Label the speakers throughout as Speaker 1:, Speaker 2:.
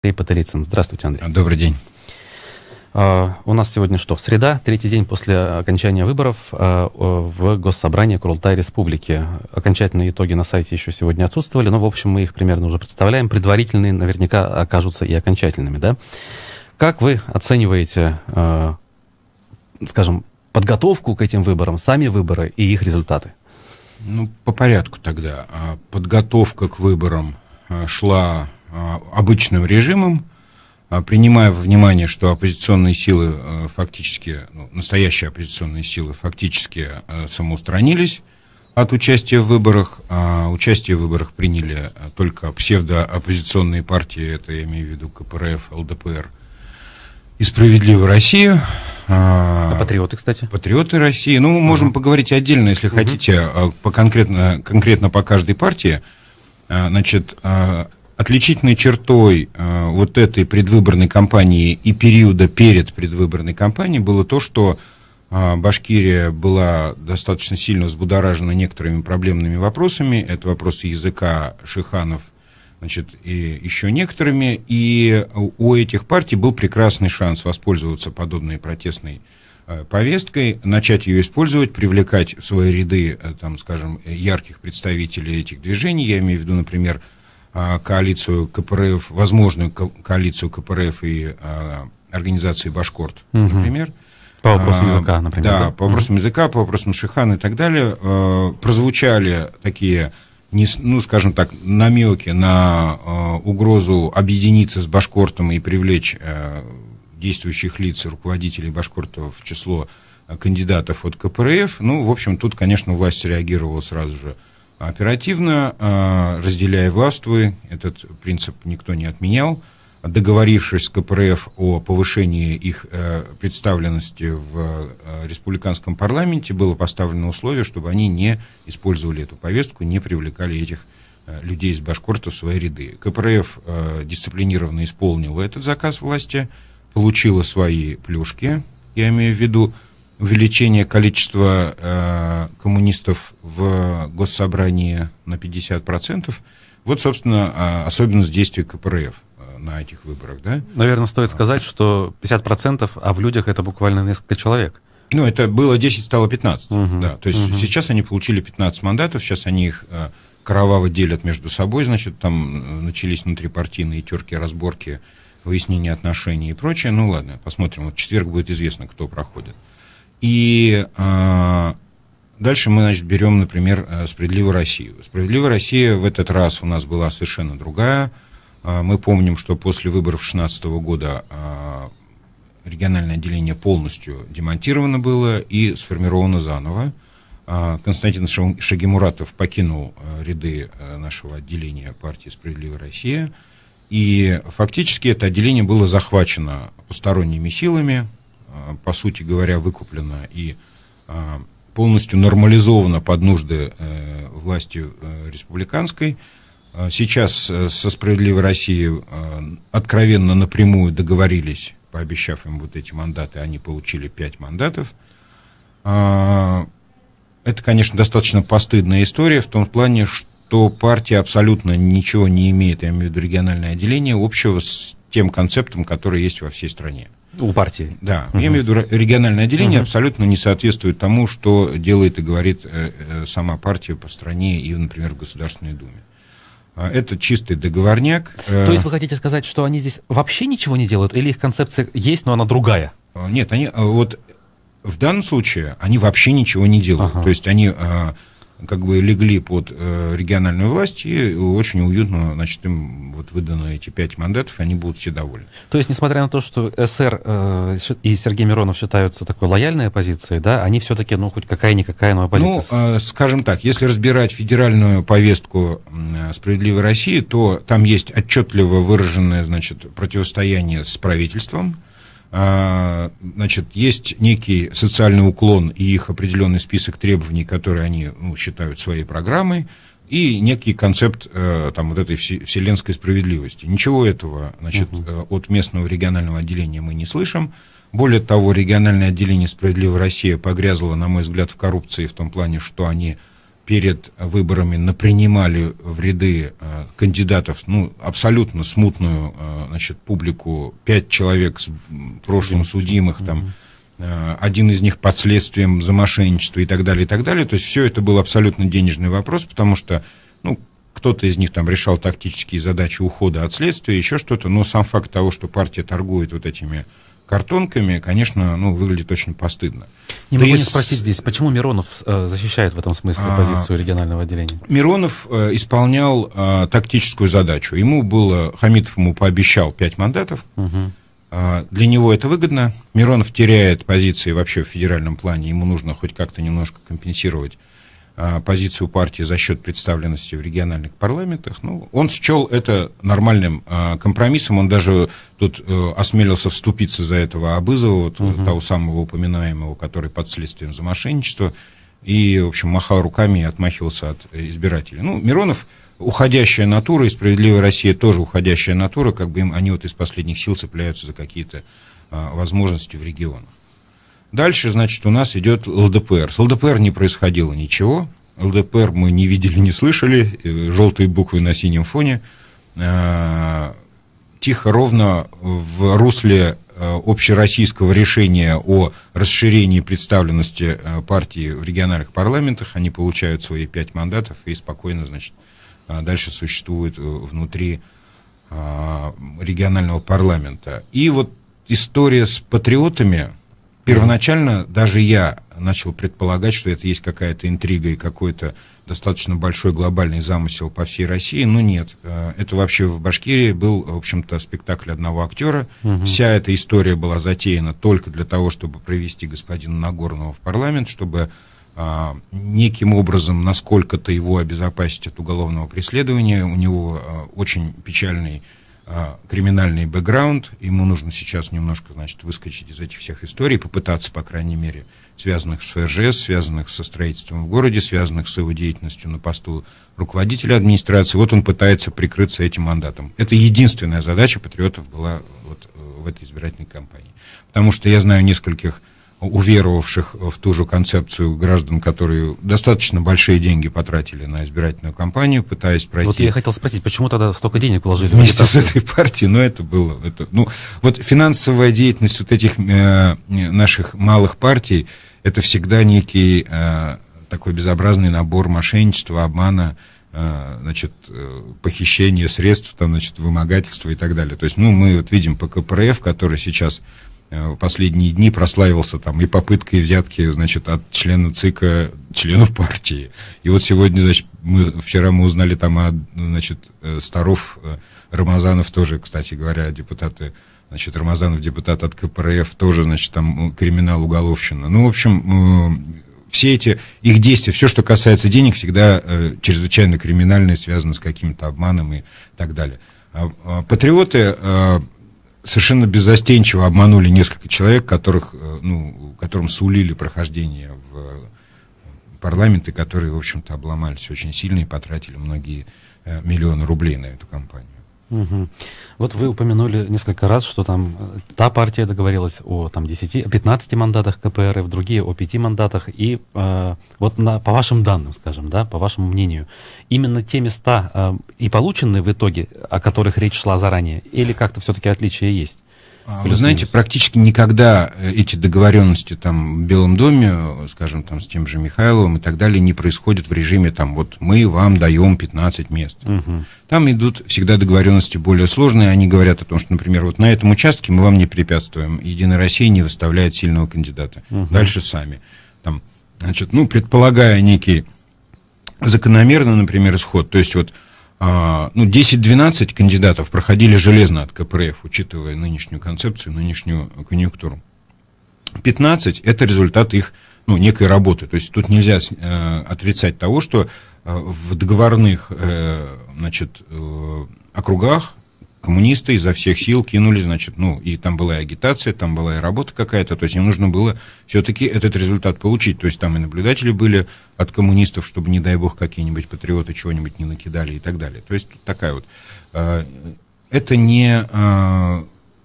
Speaker 1: Андрей Патрицын. Здравствуйте, Андрей. Добрый день. А, у нас сегодня что? Среда, третий день после окончания выборов а, в Госсобрании Курултай Республики. Окончательные итоги на сайте еще сегодня отсутствовали, но, в общем, мы их примерно уже представляем. Предварительные наверняка окажутся и окончательными, да? Как вы оцениваете, а, скажем, подготовку к этим выборам, сами выборы и их результаты? Ну,
Speaker 2: по порядку тогда. Подготовка к выборам шла а, обычным режимом, а, принимая во внимание, что оппозиционные силы а, фактически, ну, настоящие оппозиционные силы фактически самоустранились от участия в выборах. участие в выборах приняли только псевдооппозиционные партии, это я имею в виду КПРФ, ЛДПР и «Справедливую Россию». А патриоты, кстати? Патриоты России. Ну, мы можем uh-huh. поговорить отдельно, если uh-huh. хотите, по конкретно, конкретно по каждой партии. Значит, Отличительной чертой э, вот этой предвыборной кампании и периода перед предвыборной кампанией было то, что э, Башкирия была достаточно сильно взбудоражена некоторыми проблемными вопросами. Это вопросы языка, шиханов – значит, и еще некоторыми, и у этих партий был прекрасный шанс воспользоваться подобной протестной э, повесткой, начать ее использовать, привлекать в свои ряды, э, там, скажем, ярких представителей этих движений, я имею в виду, например, а, коалицию КПРФ, возможную коалицию КПРФ и а, организации Башкорт, угу. например. По а, вопросам языка, например. Да, да? по вопросам угу. языка, по вопросам Шихана и так далее, прозвучали такие ну, скажем так, намеки на угрозу объединиться с Башкортом и привлечь действующих лиц, руководителей Башкорта в число кандидатов от КПРФ. Ну, в общем, тут, конечно, власть реагировала сразу же Оперативно, а, разделяя властвуй, этот принцип никто не отменял, договорившись с КПРФ о повышении их э, представленности в э, республиканском парламенте, было поставлено условие, чтобы они не использовали эту повестку, не привлекали этих э, людей из Башкорта в свои ряды. КПРФ дисциплинированно исполнил этот заказ власти, получила свои плюшки, я имею в виду увеличение количества э, коммунистов в госсобрании на 50%. Вот, собственно, а, особенность действий КПРФ э, на этих выборах. Да?
Speaker 1: Наверное, стоит а. сказать, что 50%, а в людях это буквально несколько
Speaker 2: человек. Ну, это было 10, стало 15. Угу, да. То есть угу. сейчас они получили 15 мандатов, сейчас они их э, кроваво делят между собой, значит, там э, начались внутрипартийные терки, разборки, выяснение отношений и прочее. Ну, ладно, посмотрим. Вот в четверг будет известно, кто проходит. И э, дальше мы, значит, берем, например, э, «Справедливую Россию». «Справедливая Россия» в этот раз у нас была совершенно другая. А, мы помним, что после выборов 2016 года а, региональное отделение полностью демонтировано было и сформировано заново. Константин Шагимуратов покинул э, ряды э, нашего отделения партии «Справедливая Россия». И фактически это отделение было захвачено посторонними силами, Э, по сути говоря, выкуплена и э, полностью нормализована под нужды э, власти республиканской. Сейчас со «Справедливой Россией» откровенно напрямую договорились, пообещав им вот эти мандаты, они получили пять мандатов. Это, конечно, достаточно постыдная история в том плане, что партия абсолютно ничего не имеет, я имею в виду региональное отделение, общего с тем концептом, который есть во всей стране. У партии. Да. Угу. Я имею в виду региональное отделение угу. абсолютно не соответствует тому, что делает и говорит э, э, сама партия по стране и, например, в Государственной Думе. А, это чистый договорняк. Э. То есть вы
Speaker 1: хотите сказать, что они здесь вообще ничего не делают, или их концепция есть, но она другая?
Speaker 2: А, нет, они а, вот в данном случае они вообще ничего не делают. Ага. То есть они как бы легли под э, региональную власть, и очень уютно, значит, им вот выдано эти пять мандатов, и они будут все довольны.
Speaker 1: То есть, несмотря на то, что СР э, и Сергей Миронов считаются такой лояльной оппозицией, да, они все-таки, ну, хоть какая-никакая, но оппозиция...
Speaker 2: Ну, э, скажем так, если разбирать федеральную повестку э, «Справедливой России», то там есть отчетливо выраженное, значит, противостояние с правительством, а, значит, есть некий социальный уклон и их определенный список требований, которые они ну, считают своей программой, и некий концепт э, там вот этой вселенской справедливости. Ничего этого, значит, угу. от местного регионального отделения мы не слышим. Более того, региональное отделение «Справедливая Россия» погрязло, на мой взгляд, в коррупции в том плане, что они перед выборами напринимали в ряды э, кандидатов, ну, абсолютно смутную, э, значит, публику, пять человек с прошлым судимых, там, э, один из них под следствием за мошенничество и так далее, и так далее. То есть все это был абсолютно денежный вопрос, потому что, ну, кто-то из них там решал тактические задачи ухода от следствия, еще что-то, но сам факт того, что партия торгует вот этими картонками, конечно, ну, выглядит очень постыдно. Не могу не спросить
Speaker 1: здесь, почему Миронов э, защищает в этом смысле а, позицию
Speaker 2: регионального отделения? Миронов э, исполнял э, тактическую задачу. Ему было, Хамитов ему пообещал 5 мандатов, а, Для него это выгодно. Миронов теряет позиции вообще в федеральном плане. Ему нужно хоть как-то немножко компенсировать а, позицию партии за счет представленности в региональных парламентах. Ну, он счел это нормальным а, компромиссом, он даже тут э, осмелился вступиться за этого Абызова, вот, угу. того самого упоминаемого, который под следствием за мошенничество, и, в общем, махал руками и отмахивался от избирателей. Ну, Миронов уходящая натура, и «Справедливая Россия» тоже уходящая натура, как бы им они вот из последних сил цепляются за какие-то а, возможности в регионах. Дальше, значит, у нас идет ЛДПР. С ЛДПР не происходило ничего. ЛДПР мы не видели, не слышали. Э, желтые буквы на синем фоне. Э, тихо, ровно в русле э, общероссийского решения о расширении представленности партии в региональных парламентах. Они получают свои пять мандатов и спокойно, значит, дальше существуют внутри регионального парламента. И вот история с патриотами, Первоначально даже я начал предполагать, что это есть какая-то интрига и какой-то достаточно большой глобальный замысел по всей России, но нет. Э, это вообще в Башкирии был, в общем-то, спектакль одного актера. Угу. Вся эта история была затеяна только для того, чтобы провести господина Нагорного в парламент, чтобы а, неким образом, насколько-то его обезопасить от уголовного преследования. У него а, очень печальный а, криминальный бэкграунд, ему нужно сейчас немножко, значит, выскочить из этих всех историй, попытаться, по крайней мере, связанных с ФРЖС, связанных со строительством в городе, связанных с его деятельностью на посту руководителя администрации. Вот он пытается прикрыться этим мандатом. Это единственная задача патриотов была вот э, в этой избирательной кампании. Потому что я знаю нескольких уверовавших в ту же концепцию граждан, которые достаточно большие деньги потратили на избирательную кампанию, пытаясь пройти. Вот я хотел спросить, почему тогда столько денег положили? Вместе с этой партией, но ну, это было, это, ну вот финансовая деятельность вот этих э, наших малых партий, это всегда некий э, такой безобразный набор мошенничества, обмана э, значит, э, похищение средств, там, значит, вымогательства и так далее. То есть, ну, мы вот видим по КПРФ, который сейчас Э, последние дни прославился там и попыткой взятки, значит, от члена ЦИКа, членов партии. И вот сегодня, значит, мы, вчера мы узнали там, о, значит, э, Старов, э, Рамазанов тоже, кстати говоря, депутаты, значит, Рамазанов, депутат от КПРФ, тоже, значит, там криминал, уголовщина. Ну, в общем, все эти, их действия, все, что касается денег, всегда э, чрезвычайно криминально связано с каким-то обманом и так далее. А, а патриоты совершенно беззастенчиво обманули несколько человек, которых, э, ну, которым сулили прохождение в э, парламенты, которые, в общем-то, обломались очень сильно и потратили многие э, миллионы рублей на эту кампанию.
Speaker 1: Угу. Вот вы упомянули несколько раз, что там э, та партия договорилась о там, 10, о 15 мандатах КПРФ, другие о 5 мандатах. И э, вот на, по вашим данным, скажем, да, по вашему мнению, именно те места э, и получены в итоге, о которых речь шла заранее, или как-то все-таки отличия есть? А, Вы знаете,
Speaker 2: практически никогда э, эти договоренности там в Белом доме, скажем, там с тем же Михайловым и так далее, не происходят в режиме там вот мы вам даем 15 мест. Угу. Там идут всегда договоренности более сложные. Они говорят о том, что, например, вот на этом участке мы вам не препятствуем. Единая Россия не выставляет сильного кандидата. Угу. Дальше сами. Там, значит, ну, предполагая некий закономерный, например, исход, то есть вот а, ну, 10-12 кандидатов проходили железно от КПРФ, учитывая нынешнюю концепцию, нынешнюю конъюнктуру. 15 – это результат их ну, некой работы. То есть тут нельзя э, отрицать того, что э, в договорных э, значит, э, округах коммунисты изо всех сил кинули, значит, ну, и там была и агитация, там была и работа какая-то, то есть им нужно было все-таки этот результат получить, то есть там и наблюдатели были от коммунистов, чтобы, не дай бог, какие-нибудь патриоты чего-нибудь не накидали и так далее. То есть такая вот... Э, это не э,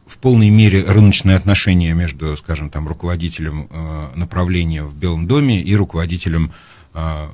Speaker 2: в полной мере рыночное отношение между, скажем, там, руководителем э, направления в Белом доме и руководителем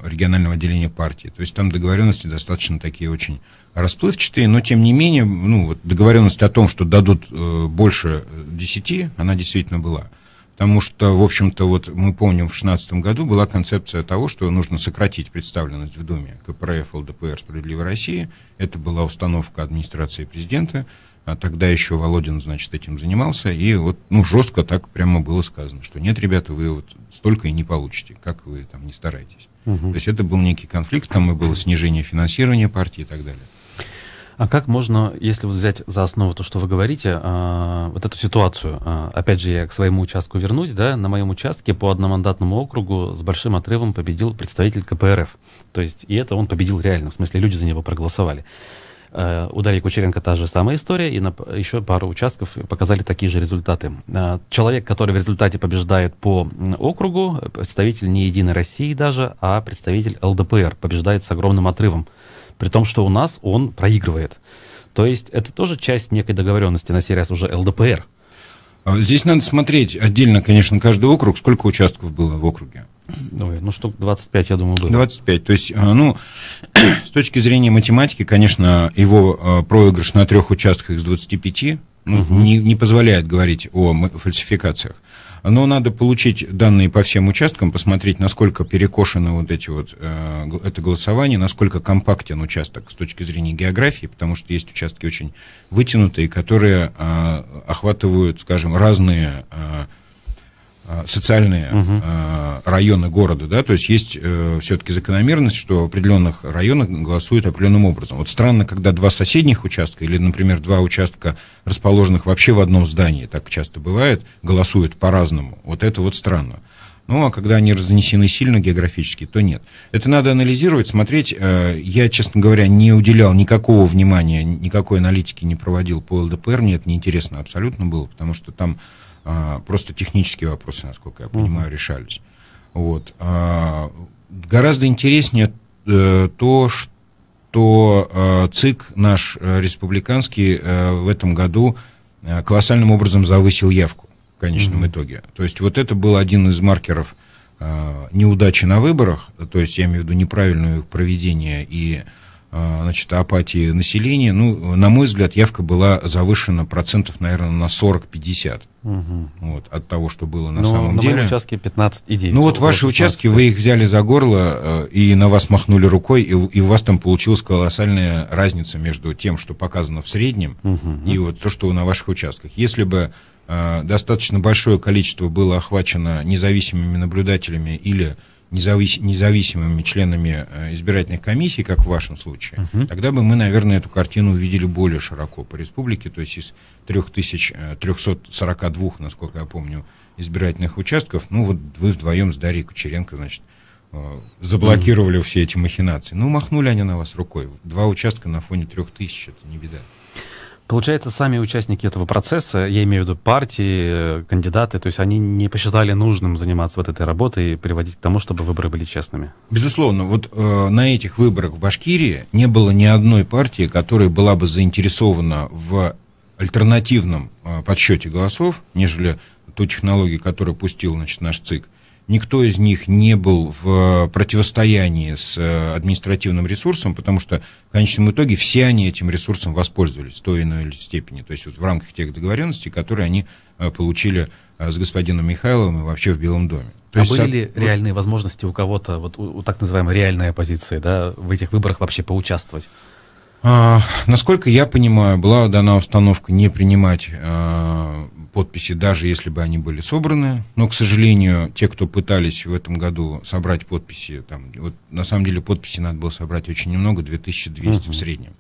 Speaker 2: регионального отделения партии. То есть там договоренности достаточно такие очень расплывчатые, но тем не менее, ну, вот договоренность о том, что дадут э, больше 10, она действительно была. Потому что, в общем-то, вот мы помним, в 2016 году была концепция того, что нужно сократить представленность в Думе КПРФ, ЛДПР, Справедливой России. Это была установка администрации президента. А тогда еще Володин, значит, этим занимался. И вот, ну, жестко так прямо было сказано, что нет, ребята, вы вот столько и не получите, как вы там не стараетесь. Угу. То есть это был некий конфликт, там и было снижение финансирования партии и так далее.
Speaker 1: А как можно, если вот взять за основу то, что вы говорите, э, вот эту ситуацию, э, опять же, я к своему участку вернусь, да, на моем участке по одномандатному округу с большим отрывом победил представитель КПРФ. То есть, и это он победил реально, в смысле, люди за него проголосовали. Э, у Дарьи Кучеренко та же самая история, и на, еще пару участков показали такие же результаты. Э, человек, который в результате побеждает по округу, представитель не Единой России даже, а представитель ЛДПР, побеждает с огромным отрывом при том, что у нас он проигрывает. То есть это тоже часть некой
Speaker 2: договоренности на сей уже ЛДПР. А здесь надо смотреть отдельно, конечно, каждый округ, сколько участков было в округе. Ой, ну, штук 25, я думаю, было. 25. То есть, а, ну, с точки зрения математики, конечно, его а, проигрыш на трех участках из 25 ну, угу. не, не позволяет говорить о фальсификациях. Но надо получить данные по всем участкам, посмотреть, насколько перекошены вот эти вот, э, это голосование, насколько компактен участок с точки зрения географии, потому что есть участки очень вытянутые, которые а, охватывают, скажем, разные а, Э, социальные угу. районы города, да, то есть есть э, все-таки закономерность, что в определенных районах голосуют определенным образом. Вот странно, когда два соседних участка или, например, два участка, расположенных вообще в одном здании, так часто бывает, голосуют по-разному. Вот это вот странно. Ну, а когда они разнесены сильно географически, то нет. Это надо анализировать, смотреть. Я, честно говоря, не уделял никакого внимания, никакой аналитики не проводил по ЛДПР. Мне это неинтересно абсолютно было, потому что там а, просто технические вопросы, насколько я понимаю, mm решались. Вот. А, гораздо интереснее э, то, что а, ЦИК наш э, республиканский э, в этом году колоссальным образом завысил явку в конечном mm итоге. То есть вот это был один из маркеров неудачи на выборах, то есть я имею в виду неправильное их проведение и а, значит, апатии населения, ну, на мой взгляд, явка была завышена процентов, наверное, на 40-50 угу. вот, от того, что было на ну, самом на деле. На участке 15,9. Ну, вот ваши участки, вы их взяли за горло э, и на вас махнули рукой, и, и у вас там получилась колоссальная разница между тем, что показано в среднем, угу. и вот то, что на ваших участках. Если бы э, достаточно большое количество было охвачено независимыми наблюдателями или независ, независимыми членами э, избирательных комиссий, как в вашем случае, угу. тогда бы мы, наверное, эту картину увидели более широко по республике, то есть из 3342, э, насколько я помню, избирательных участков, ну вот вы вдвоем с Дарьей Кучеренко, значит, э, заблокировали mm-hmm. все эти махинации. Ну, махнули они на вас рукой. Два участка на фоне трех тысяч, это не беда.
Speaker 1: Получается, сами участники этого процесса, я имею в виду партии, э, кандидаты, то есть они не посчитали нужным заниматься вот этой работой и приводить к тому, чтобы выборы были честными?
Speaker 2: Безусловно. Вот э, на этих выборах в Башкирии не было ни одной партии, которая была бы заинтересована в альтернативном э, подсчете голосов, нежели ту технологию, которую пустил значит, наш ЦИК – Никто из них не был в э, противостоянии с э, административным ресурсом, потому что в конечном итоге все они этим ресурсом воспользовались в той или иной степени. То есть вот в рамках тех договоренностей, которые они э, получили с господином Михайловым и вообще в Белом доме. То а есть, были от... реальные
Speaker 1: возможности у кого-то, вот у, у так называемой реальной оппозиции, да, в этих
Speaker 2: выборах вообще поучаствовать? А, насколько я понимаю, была дана установка не принимать а, подписи, даже если бы они были собраны. Но, к сожалению, те, кто пытались в этом году собрать подписи, там, вот на самом деле подписи надо было собрать очень немного, 2200 угу. в среднем.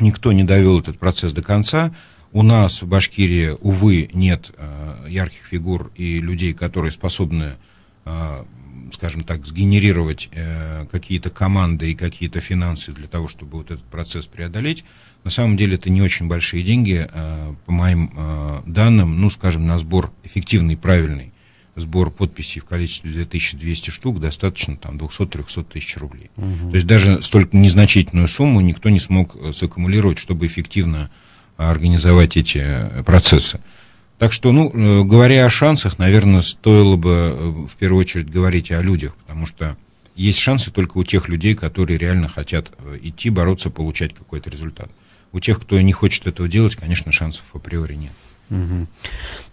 Speaker 2: Никто не довел этот процесс до конца. У нас в Башкирии, увы, нет э, ярких фигур и людей, которые способны э, скажем так, сгенерировать э, какие-то команды и какие-то финансы для того, чтобы вот этот процесс преодолеть. На самом деле это не очень большие деньги, э, по моим э, данным, ну, скажем, на сбор эффективный, правильный сбор подписей в количестве 2200 штук достаточно там 200-300 тысяч рублей. Угу. То есть даже столь незначительную сумму никто не смог э, саккумулировать, чтобы эффективно э, организовать эти э, процессы. Так что, ну, э, говоря о шансах, наверное, стоило бы э, в первую очередь говорить о людях, потому что есть шансы только у тех людей, которые реально хотят э, идти, бороться, получать какой-то результат. У тех, кто не хочет этого делать, конечно, шансов априори нет.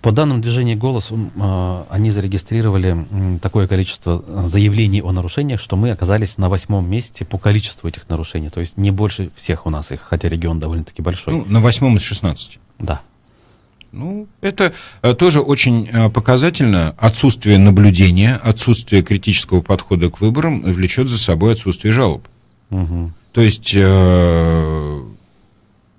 Speaker 1: По данным движения «Голос», а, они зарегистрировали такое количество заявлений о нарушениях, что мы оказались на восьмом месте по количеству этих нарушений. То есть не больше всех у нас их, хотя регион довольно-таки большой. Ну, на восьмом
Speaker 2: из шестнадцати. Да. Ну, это э, тоже очень э, показательно. Отсутствие наблюдения, отсутствие критического подхода к выборам влечет за собой отсутствие жалоб. Угу. То есть э,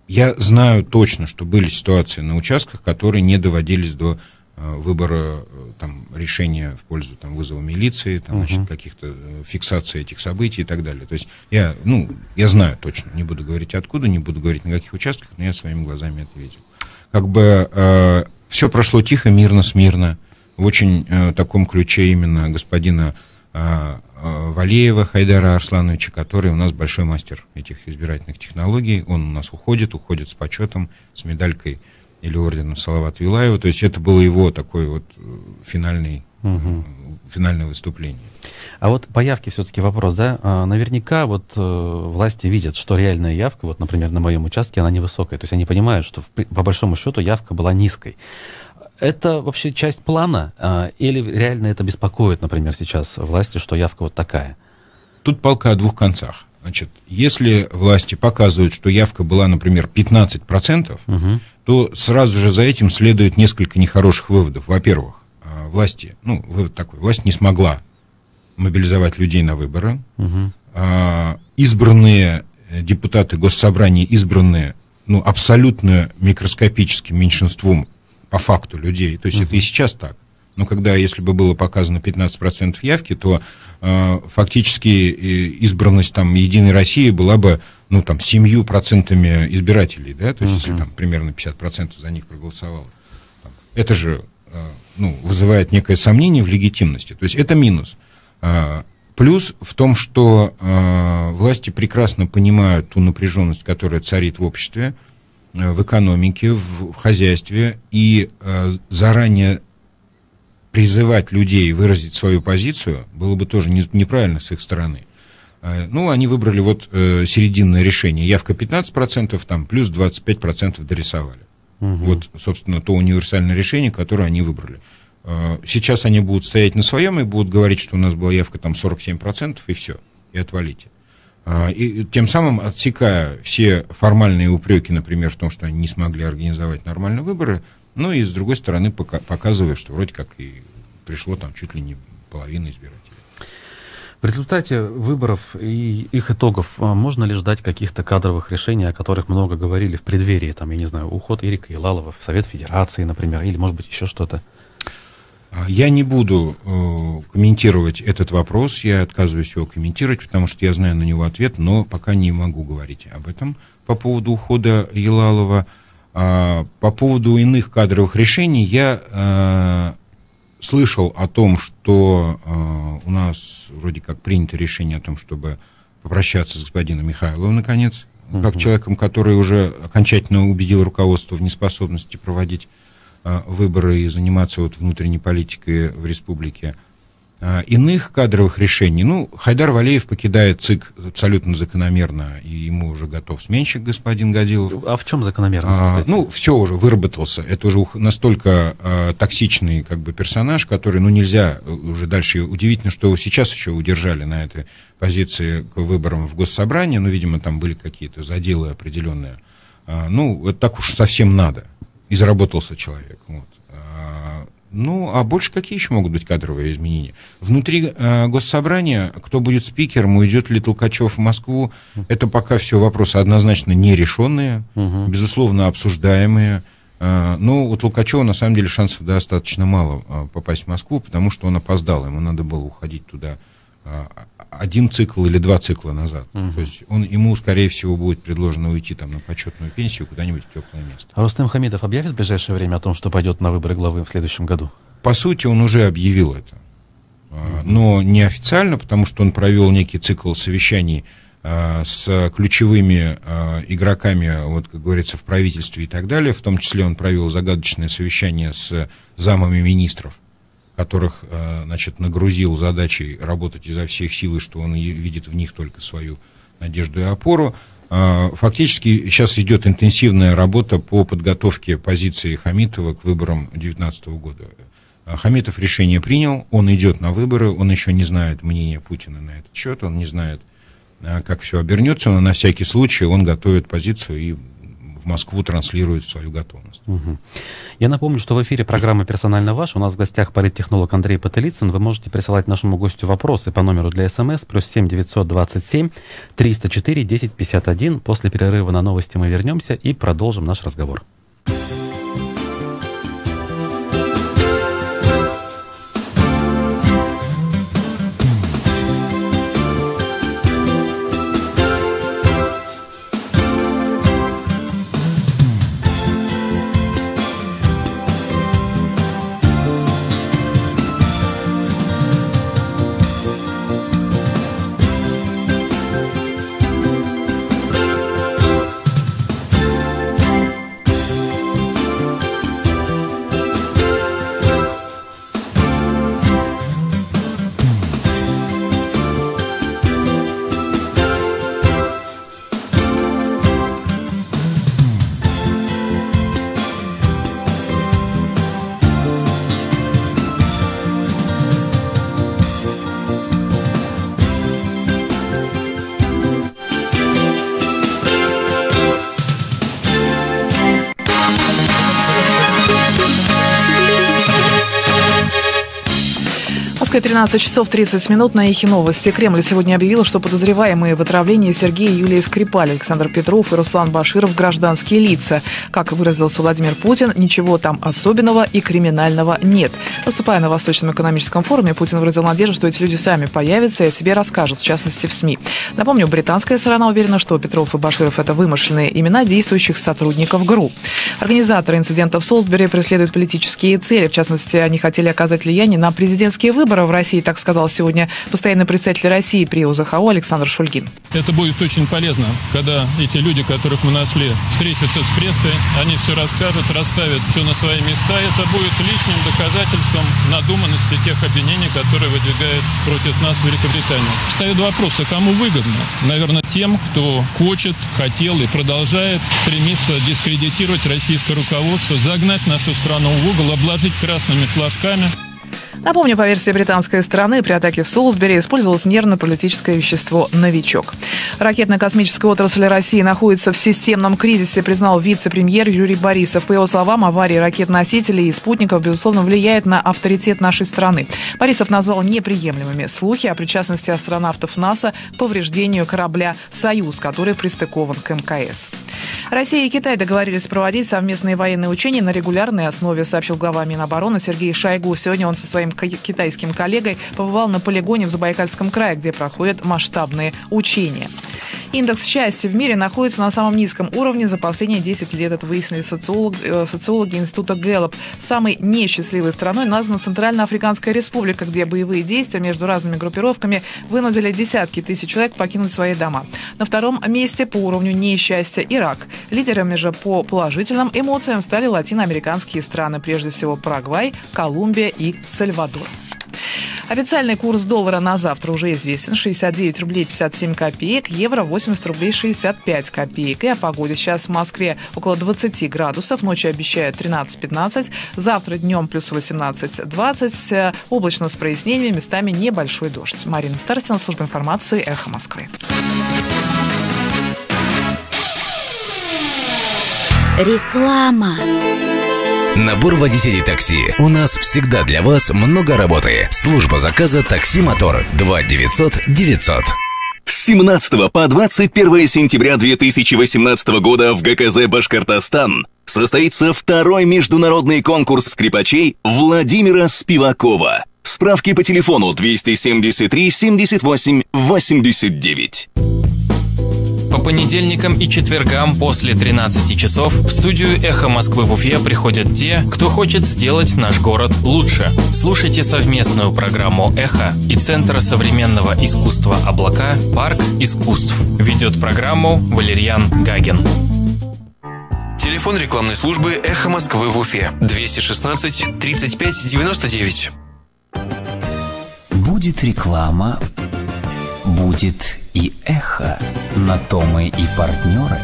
Speaker 2: я знаю точно, что были ситуации на участках, которые не доводились до выбора там, решения в пользу там, вызова милиции, там, угу. значит, каких-то фиксаций этих событий и так далее. То есть я, ну, я знаю точно, не буду говорить откуда, не буду говорить на каких участках, но я своими глазами это видел как бы э, все прошло тихо, мирно, смирно, в очень э, таком ключе именно господина э, э, Валеева Хайдара Арслановича, который у нас большой мастер этих избирательных технологий. Он у нас уходит, уходит с почетом, с медалькой или орденом Салават Вилаева. То есть это был его такой вот э, финальный угу. финальное выступление.
Speaker 1: А вот по явке все-таки вопрос, да? А, наверняка вот э, власти видят, что реальная явка, вот, например, на моем участке, она невысокая. То есть они понимают, что по большому счету явка была низкой. Это вообще часть плана? А, или реально это беспокоит, например, сейчас власти, что явка вот такая? Тут полка
Speaker 2: о двух концах. Значит, если власти показывают, что явка была, например, 15%, угу. то сразу же за этим следует несколько нехороших выводов. Во-первых, Э, власти, ну, вывод такой, власть не смогла мобилизовать людей на выборы. Угу. Избранные э, депутаты госсобрания, избранные ну, абсолютно микроскопическим меньшинством по факту людей, то есть угу. это и сейчас так. Но когда, если бы было показано 15% явки, то э, фактически э, избранность там Единой России была бы ну, там, 7% избирателей, да, то есть, uh если там примерно 50% за них проголосовало. Это же Э, ну, вызывает некое сомнение в легитимности. То есть это минус. Э, плюс в том, что э, власти прекрасно понимают ту напряженность, которая царит в обществе, в экономике, в, хозяйстве, и заранее призывать людей выразить свою позицию было бы тоже неправильно с их стороны. Ну, они выбрали вот серединное решение. Явка 15%, там плюс 25% дорисовали. Угу. Вот, собственно, то универсальное решение, которое они выбрали. А, сейчас они будут стоять на своем и будут говорить, что у нас была явка там 47%, и все, и отвалите. А, и тем самым отсекая все формальные упреки, например, в том, что они не смогли организовать нормальные выборы, ну и с другой стороны пока, показывая, что вроде как и пришло там чуть ли не половина избирателей.
Speaker 1: В результате выборов и их итогов э, можно ли ждать каких-то кадровых решений, о которых много говорили в преддверии, там, я не знаю, уход Ирика Илалова в Совет Федерации,
Speaker 2: например, или, может быть, еще что-то? А, я не буду э, комментировать этот вопрос, я отказываюсь его комментировать, потому что я знаю на него ответ, но пока не могу говорить об этом. По поводу ухода Елалова, э, а, по поводу иных кадровых решений, я э, слышал о том, что э, у нас вроде как принято решение о том, чтобы попрощаться с господином Михайловым, наконец, угу. как человеком, который уже окончательно убедил руководство в неспособности проводить э, выборы и заниматься вот внутренней политикой в республике. А, иных кадровых решений, ну, Хайдар Валеев покидает ЦИК абсолютно закономерно, и ему уже готов сменщик господин Годилов. А в чем закономерность, а, кстати? А, ну, все уже, выработался. Это уже настолько а, токсичный как бы персонаж, который, ну, нельзя э, уже дальше. Удивительно, что его сейчас еще удержали на этой позиции к выборам в Госсобрание, ну, видимо, там были какие-то заделы определенные. А, ну, вот так уж совсем надо. И заработался человек, вот. Ну, а больше какие еще могут быть кадровые изменения? Внутри э, госсобрания, кто будет спикером, уйдет ли Толкачев в Москву, это пока все вопросы однозначно нерешенные, угу. безусловно, обсуждаемые. Э, но у Толкачева, на самом деле, шансов достаточно мало э, попасть в Москву, потому что он опоздал, ему надо было уходить туда а, один цикл или два цикла назад. Угу. То есть он, ему, скорее всего, будет предложено уйти там, на почетную пенсию куда-нибудь в теплое место. А Рустам Хамидов объявит в ближайшее время о том, что пойдет на выборы главы в следующем году? По сути, он уже объявил это. Угу. Но неофициально, потому что он провел некий цикл совещаний а, с ключевыми а, игроками, вот, как говорится, в правительстве и так далее. В том числе он провел загадочное совещание с замами министров которых э, значит, нагрузил задачей работать изо всех сил, и что он видит в них только свою надежду и опору. Э, фактически сейчас идет интенсивная работа по подготовке позиции Хамитова к выборам 2019 года. Э, Хамитов решение принял, он идет на выборы, он еще не знает мнения Путина на этот счет, он не знает, как все обернется, но на всякий случай он готовит позицию и в Москву транслирует свою готовность. Угу.
Speaker 1: Я напомню, что в эфире программа «Персонально ваш». У нас в гостях политтехнолог Андрей Пателицын. Вы можете присылать нашему гостю вопросы по номеру для СМС плюс 7 927 304 1051. После перерыва на новости мы вернемся и продолжим наш разговор.
Speaker 3: 13 часов 30 минут на их новости. Кремль сегодня объявил, что подозреваемые в отравлении Сергея и Юлия Скрипаль, Александр Петров и Руслан Баширов – гражданские лица. Как выразился Владимир Путин, ничего там особенного и криминального нет. Выступая на Восточном экономическом форуме, Путин выразил надежду, что эти люди сами появятся и о себе расскажут, в частности, в СМИ. Напомню, британская сторона уверена, что Петров и Баширов – это вымышленные имена действующих сотрудников ГРУ. Организаторы инцидента в Солсбери преследуют политические цели. В частности, они хотели оказать влияние на президентские выборы в России России, так сказал сегодня постоянный представитель России при ОЗХО Александр Шульгин.
Speaker 4: Это будет очень полезно, когда эти люди, которых мы нашли, встретятся с прессой, они все расскажут, расставят все на свои места. Это будет лишним доказательством надуманности тех обвинений, которые выдвигают против нас Великобритания. Встает вопрос, а кому выгодно? Наверное, тем, кто хочет, хотел и продолжает стремиться дискредитировать российское руководство, загнать нашу страну в угол, обложить красными флажками.
Speaker 3: Напомню, по версии британской страны, при атаке в Солсбери использовалось нервно-паралитическое вещество «Новичок». Ракетно-космическая отрасль России находится в системном кризисе, признал вице-премьер Юрий Борисов. По его словам, аварии ракет-носителей и спутников, безусловно, влияет на авторитет нашей страны. Борисов назвал неприемлемыми слухи о причастности астронавтов НАСА к повреждению корабля «Союз», который пристыкован к МКС. Россия и Китай договорились проводить совместные военные учения на регулярной основе, сообщил глава Минобороны Сергей Шойгу. Сегодня он со своим своим китайским коллегой побывал на полигоне в Забайкальском крае, где проходят масштабные учения. Индекс счастья в мире находится на самом низком уровне за последние 10 лет. Это выяснили социолог, э, социологи Института Гэллоп. Самой несчастливой страной названа Центральноафриканская республика, где боевые действия между разными группировками вынудили десятки тысяч человек покинуть свои дома. На втором месте по уровню несчастья Ирак. Лидерами же по положительным эмоциям стали латиноамериканские страны, прежде всего Парагвай, Колумбия и Сальвадор. Официальный курс доллара на завтра уже известен. 69 рублей 57 копеек, евро 80 рублей 65 копеек. И о погоде сейчас в Москве около 20 градусов. Ночью обещают 13-15. Завтра днем плюс 18-20. Э, облачно с прояснениями, местами небольшой дождь. Марина Старостина, служба информации «Эхо Москвы». Реклама.
Speaker 1: Набор водителей такси. У нас всегда для вас много работы. Служба
Speaker 4: заказа «Такси Мотор» 2 900 900. С 17 по 21 сентября 2018 года в ГКЗ «Башкортостан» состоится второй международный конкурс скрипачей Владимира Спивакова. Справки по телефону 273 78 89 по понедельникам и четвергам после 13 часов в студию «Эхо Москвы» в Уфе приходят те, кто хочет сделать наш город лучше. Слушайте совместную программу «Эхо» и Центра современного искусства «Облака» «Парк искусств». Ведет программу Валерьян Гагин. Телефон рекламной службы «Эхо
Speaker 1: Москвы» в Уфе 216 35 99. Будет реклама, будет и эхо на Томы и партнеры.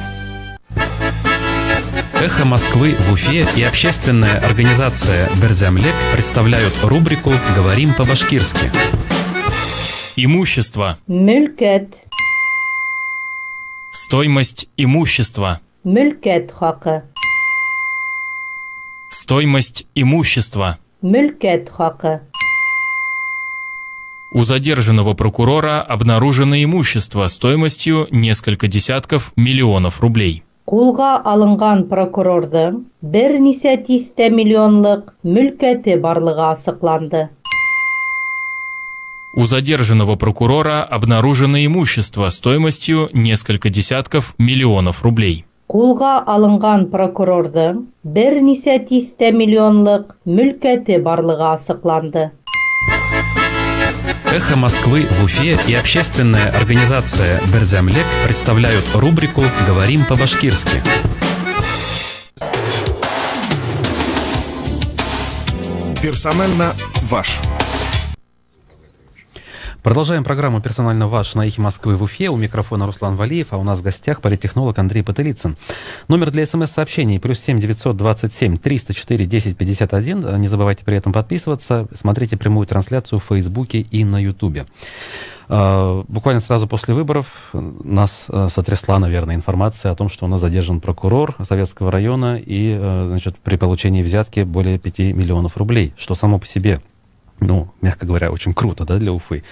Speaker 1: Эхо Москвы в Уфе и общественная организация «Берземлек» представляют рубрику «Говорим по-башкирски». Имущество.
Speaker 4: Мюлькет. Стоимость имущества. Мюлькет хака. Стоимость имущества. Мюлькет хака. У задержанного прокурора обнаружено имущество стоимостью несколько десятков миллионов рублей.
Speaker 1: Кулга алынган прокурорды бер нисә тиҫтә миллионлык мөлкәте барлығы асыкланды.
Speaker 4: У задержанного прокурора обнаружено имущество стоимостью несколько десятков миллионов рублей.
Speaker 1: Кулга алынган прокурорды бер нисә тиҫтә миллионлык мөлкәте барлығы асыкланды. «Эхо Москвы» в Уфе и общественная организация «Берземлек» представляют рубрику «Говорим по-башкирски». Персонально ваш. Продолжаем программу «Персонально ваш» на «Эхе Москвы» в Уфе. У микрофона Руслан Валиев, а у нас в гостях политехнолог Андрей Потылицын. Номер для смс-сообщений плюс 7 927 304 10 51. Не забывайте при этом подписываться. Смотрите прямую трансляцию в Фейсбуке и на Ютубе. А, буквально сразу после выборов нас э, сотрясла, наверное, информация о том, что у нас задержан прокурор Советского района и э, значит, при получении взятки более 5 миллионов рублей, что само по себе ну, мягко говоря, очень круто, да, для Уфы.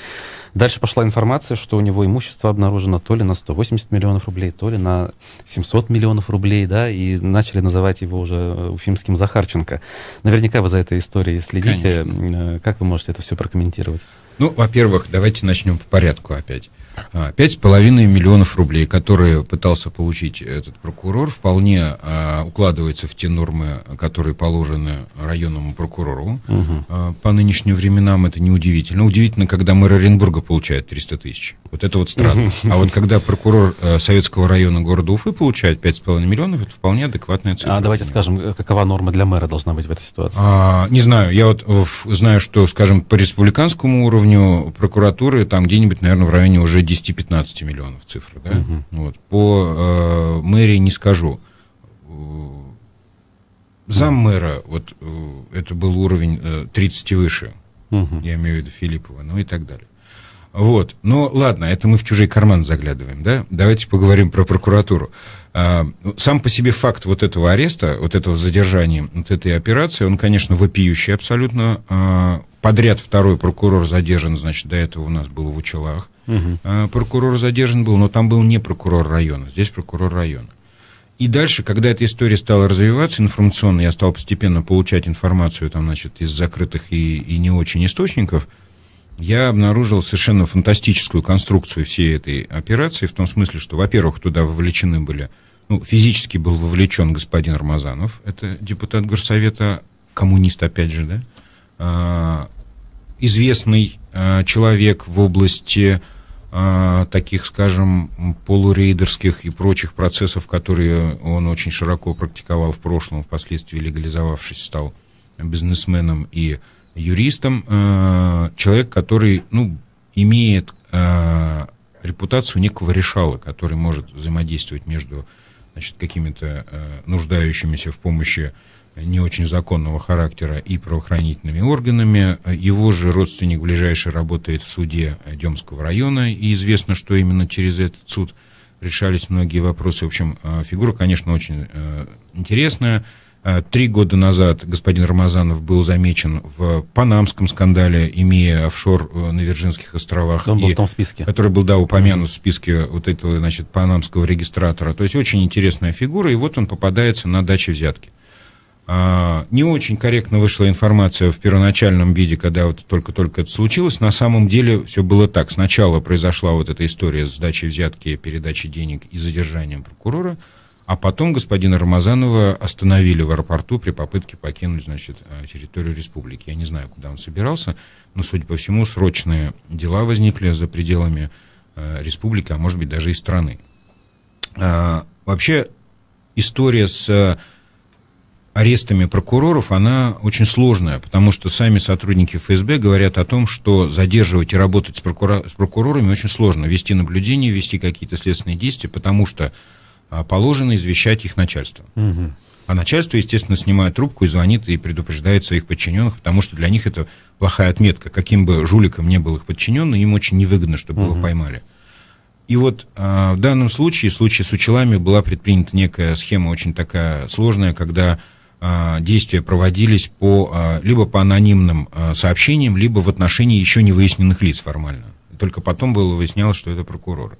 Speaker 1: Дальше пошла информация, что у него имущество обнаружено то ли на 180 миллионов рублей, то ли на 700 миллионов рублей, да, и начали называть его уже э, уфимским Захарченко. Наверняка вы за этой историей следите. Конечно. Э, как вы можете это все прокомментировать?
Speaker 2: Ну, во-первых, давайте начнем по порядку опять. А, пять с половиной миллионов рублей, которые пытался получить этот прокурор, вполне а, укладываются в те нормы, которые положены районному прокурору. Угу. А, по нынешним временам это неудивительно. Удивительно, когда мэр Оренбурга получает 300 тысяч. Вот это вот странно. А вот когда прокурор а, Советского района города Уфы получает пять с половиной миллионов, это вполне адекватная цифра. А давайте скажем, э, какова норма для мэра должна быть в этой ситуации? А, не знаю. Я вот в, э, знаю, что, скажем, по республиканскому уровню уровню прокуратуры там где-нибудь, наверное, в районе уже 10-15 миллионов цифр. Да? Угу. Вот. По э, мэрии не скажу. Зам мэра, вот э, это был уровень э, 30 выше, угу. я имею в виду Филиппова, ну и так далее. Вот, ну ладно, это мы в чужие карман заглядываем, да? Давайте поговорим про прокуратуру. А, сам по себе факт вот этого ареста, вот этого задержания, вот этой операции, он, конечно, вопиющий абсолютно. А, подряд второй прокурор задержан, значит, до этого у нас был в Учелах. Угу. Прокурор задержан был, но там был не прокурор района, здесь прокурор района. И дальше, когда эта история стала развиваться информационно, я стал постепенно получать информацию там, значит, из закрытых и, и не очень источников, я обнаружил совершенно фантастическую конструкцию всей этой операции, в том смысле, что, во-первых, туда вовлечены были, ну, физически был вовлечен господин Рамазанов, это депутат горсовета, коммунист опять же, да, Э, известный э, человек в области э, таких, скажем, полурейдерских и прочих процессов, которые он очень широко практиковал в прошлом, впоследствии легализовавшись, стал бизнесменом и юристом. Человек, который ну, имеет репутацию некого решала, который может взаимодействовать между значит, какими-то нуждающимися в помощи не очень законного характера и правоохранительными органами. Его же родственник ближайший работает в суде Демского района, и известно, что именно через этот суд решались многие вопросы. В общем, э, фигура, конечно, очень э, интересная. Э, три года назад господин Рамазанов был замечен в панамском скандале, имея офшор на Вирджинских островах. Он был и, в том списке. Который был, да, упомянут в списке вот этого, значит, панамского регистратора. То есть очень интересная фигура, и вот он попадается на даче взятки. А, не очень корректно вышла информация в первоначальном виде, когда вот только-только это случилось. На самом деле все было так. Сначала произошла вот эта история с сдачей взятки, передачей денег и задержанием прокурора, а потом господина Рамазанова остановили в аэропорту при попытке покинуть, значит, а, территорию республики. Я не знаю, куда он собирался, но, судя по всему, срочные дела возникли за пределами э, республики, а может быть даже и страны. А, вообще история с арестами прокуроров, она очень сложная, потому что сами сотрудники ФСБ говорят о том, что задерживать и работать с, прокура... с прокурорами очень сложно, вести наблюдение, вести какие-то следственные действия, потому что а, положено извещать их начальство. Угу. А начальство, естественно, снимает трубку и звонит и предупреждает своих подчиненных, потому что для них это плохая отметка. Каким бы жуликом не был их подчиненный, им очень невыгодно, чтобы угу. его поймали. И вот э, в данном случае, в случае с Учелами, была предпринята некая схема очень такая сложная, когда Э, действия проводились по, э, либо по анонимным э, сообщениям, либо в отношении еще не выясненных лиц формально. Только потом было выяснялось, что это прокуроры.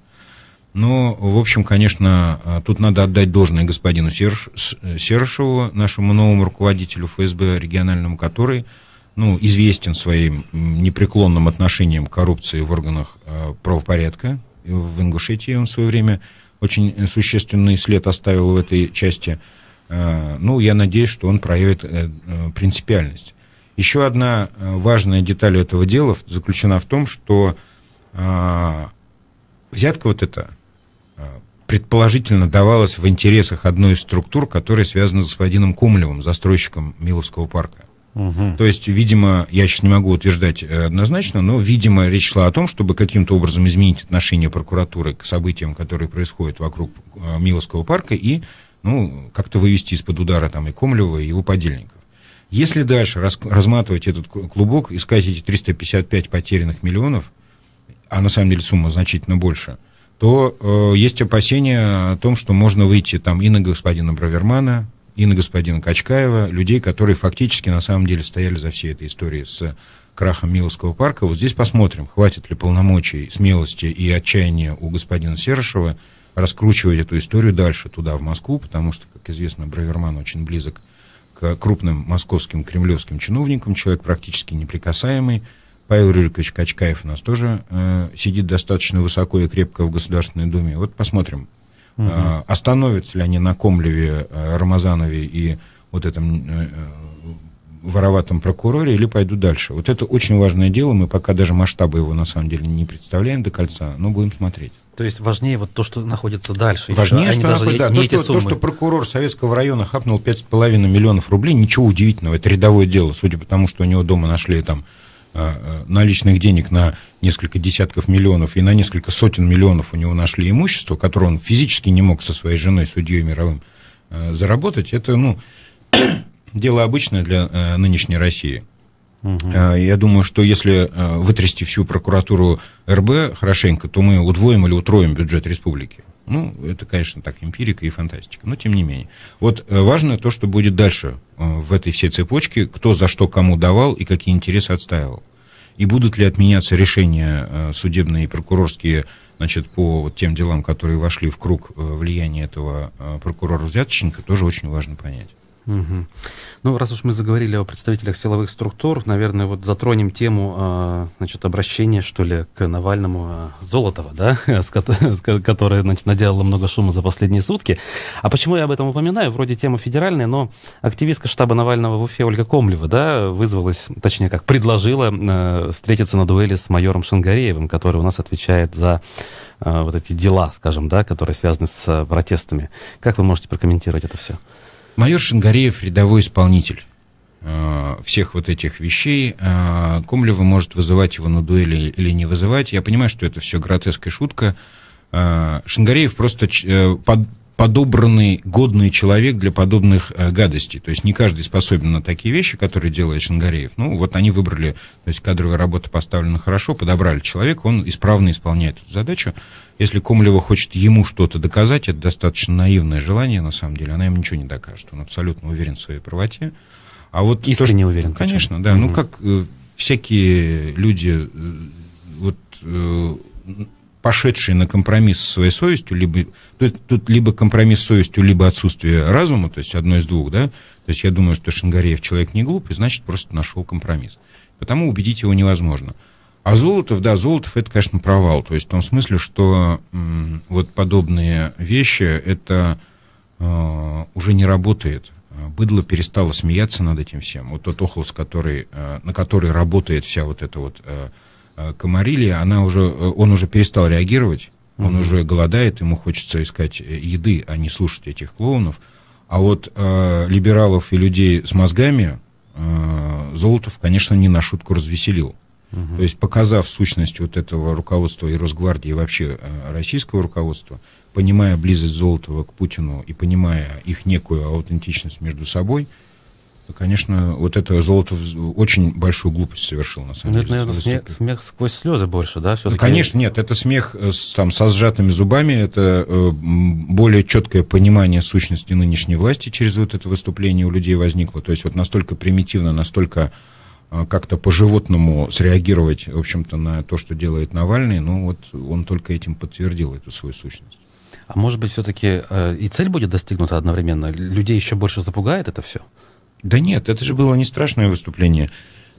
Speaker 2: Но, в общем, конечно, тут надо отдать должное господину Серж, Сершеву, нашему новому руководителю ФСБ региональному, который ну, известен своим непреклонным отношением к коррупции в органах правопорядка. В Ингушетии он в свое время очень существенный след оставил в этой части – Э, ну, я надеюсь, что он проявит э, э, принципиальность. Еще одна важная деталь этого дела заключена в том, что взятка вот эта предположительно давалась в интересах одной из структур, которая связана с господином Кумлевым, застройщиком Миловского парка. Угу. То есть, видимо, я сейчас не могу утверждать однозначно, но, видимо, речь шла о том, чтобы каким-то образом изменить отношение прокуратуры к событиям, которые происходят вокруг Миловского парка, и ну, как-то вывести из-под удара там и Комлева, и его подельников. Если дальше раз, разматывать этот клубок, искать эти 355 потерянных миллионов, а на самом деле сумма значительно больше, то э, есть опасения о том, что можно выйти там и на господина Бравермана, и на господина Качкаева, людей, которые фактически на самом деле стояли за всей этой историей с крахом Миловского парка. Вот здесь посмотрим, хватит ли полномочий, смелости и отчаяния у господина Серышева раскручивать эту историю дальше туда, в Москву, потому что, как известно, Браверман очень близок к крупным московским кремлевским чиновникам, человек практически неприкасаемый. Павел Рюрикович Качкаев у нас тоже э, сидит достаточно высоко и крепко в Государственной Думе. Вот посмотрим, угу. э, остановятся ли они на Комлеве, э, Рамазанове и вот этом э, э вороватом прокуроре или пойду дальше. Вот это очень важное дело, мы пока даже масштабы его на самом деле не представляем до кольца, но будем смотреть.
Speaker 1: То есть важнее вот то, что находится дальше. Важнее, а что, даже находится, да, то, что, то, что
Speaker 2: прокурор советского района хапнул 5,5 миллионов рублей, ничего удивительного, это рядовое дело, судя по тому, что у него дома нашли там а, а, наличных денег на несколько десятков миллионов и на несколько сотен миллионов у него нашли имущество, которое он физически не мог со своей женой, судьей мировым, заработать, это, ну, дело обычное для э, нынешней России. Угу. Я думаю, что если э, вытрясти всю прокуратуру РБ хорошенько, то мы удвоим или утроим бюджет республики. Ну, это, конечно, так, эмпирика и фантастика, но тем не менее. Вот э, важно то, что будет дальше в этой всей цепочке, кто за что кому давал и какие интересы отстаивал. И будут ли отменяться решения судебные и прокурорские значит, по вот тем делам, которые вошли в круг влияния этого прокурора-взяточника, тоже очень важно понять.
Speaker 1: Угу. Ну, раз уж мы заговорили о представителях силовых структур, наверное, вот затронем тему, а, значит, обращения, что ли, к Навальному а, Золотова, да, которое, значит, наделало много шума за последние сутки. А почему я об этом упоминаю? Вроде тема федеральная, но активистка штаба Навального в Уфе Ольга Комлева, да, вызвалась, точнее как, предложила а, встретиться на дуэли с майором Шангареевым, который у нас отвечает за вот эти дела, скажем, да, которые связаны с протестами. Как вы можете прокомментировать это все?
Speaker 2: Майор Шингареев рядовой исполнитель э, всех вот этих вещей. Э, Комлева может вызывать его на дуэли или не вызывать. Я понимаю, что это все гротеская шутка. Э, Шингареев просто подобранный, годный человек для подобных э, гадостей. То есть не каждый способен на такие вещи, которые делает Шангареев. Ну, вот они выбрали, то есть кадровая работа поставлена хорошо, подобрали человека, он исправно исполняет эту задачу. Если Комлева хочет ему что-то доказать, это достаточно наивное желание, на самом деле, она ему ничего не докажет. Он абсолютно уверен в своей правоте. А вот Искренне то, что... не уверен. Конечно, почему? да. Угу. Ну, как э, всякие люди, э, вот э, пошедшие на компромисс со своей совестью, либо, тут, тут либо компромисс с совестью, либо отсутствие разума, то есть одно из двух, да, то есть я думаю, что Шингареев человек не глупый, значит, просто нашел компромисс. Потому убедить его невозможно. А Золотов, да, Золотов, это, конечно, провал, то есть в том смысле, что м- вот подобные вещи, это э, уже не работает. Быдло перестало смеяться над этим всем. Вот тот охлос, который, э, на который работает вся вот эта вот... Э, Э, Камарилья, она уже, э, он уже перестал реагировать, mm-hmm. он уже голодает, ему хочется искать э, еды, а не слушать этих клоунов. А вот э, либералов и людей с мозгами э, Золотов, конечно, не на шутку развеселил. Угу. То есть, показав сущность вот этого руководства и Росгвардии, и вообще э, российского руководства, понимая близость Золотова к Путину и понимая их некую аутентичность между собой, конечно, вот это золото очень большую глупость совершил, на самом ну, деле. Это, наверное, смех,
Speaker 1: смех сквозь слезы больше, да? все ну, конечно,
Speaker 2: нет, это смех э, с, там, со сжатыми зубами, это э, более четкое понимание сущности нынешней власти через вот это выступление у людей возникло. То есть вот настолько примитивно, настолько э, как-то по-животному среагировать, в общем-то, на то, что делает Навальный, ну вот он только этим подтвердил эту свою сущность.
Speaker 1: А может быть, все-таки э, и цель будет достигнута одновременно? Людей еще больше запугает это все?
Speaker 2: Да нет, это же было не страшное выступление.